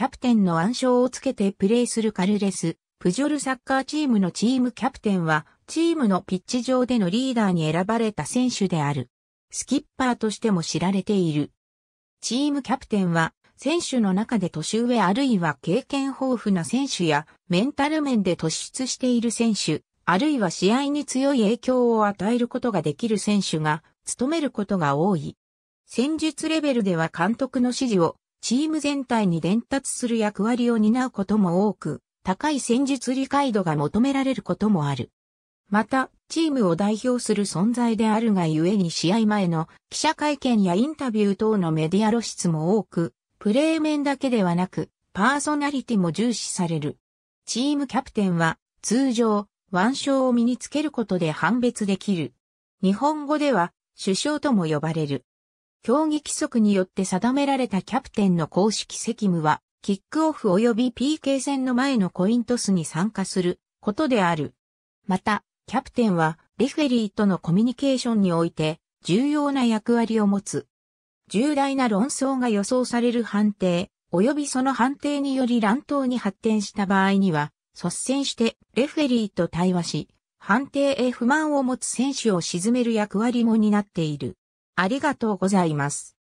キャプテンの暗証をつけてプレーするカルレス、プジョルサッカーチームのチームキャプテンは、チームのピッチ上でのリーダーに選ばれた選手である。スキッパーとしても知られている。チームキャプテンは、選手の中で年上あるいは経験豊富な選手や、メンタル面で突出している選手、あるいは試合に強い影響を与えることができる選手が、務めることが多い。戦術レベルでは監督の指示をチーム全体に伝達する役割を担うことも多く、高い戦術理解度が求められることもある。また、チームを代表する存在であるがゆえに試合前の記者会見やインタビュー等のメディア露出も多く、プレー面だけではなく、パーソナリティも重視される。チームキャプテンは、通常、腕章を身につけることで判別できる。日本語では、首相とも呼ばれる。競技規則によって定められたキャプテンの公式責務は、キックオフ及び PK 戦の前のコイントスに参加することである。また、キャプテンはレフェリーとのコミュニケーションにおいて重要な役割を持つ。重大な論争が予想される判定、及びその判定により乱闘に発展した場合には、率先してレフェリーと対話し、判定へ不満を持つ選手を沈める役割も担っている。ありがとうございます。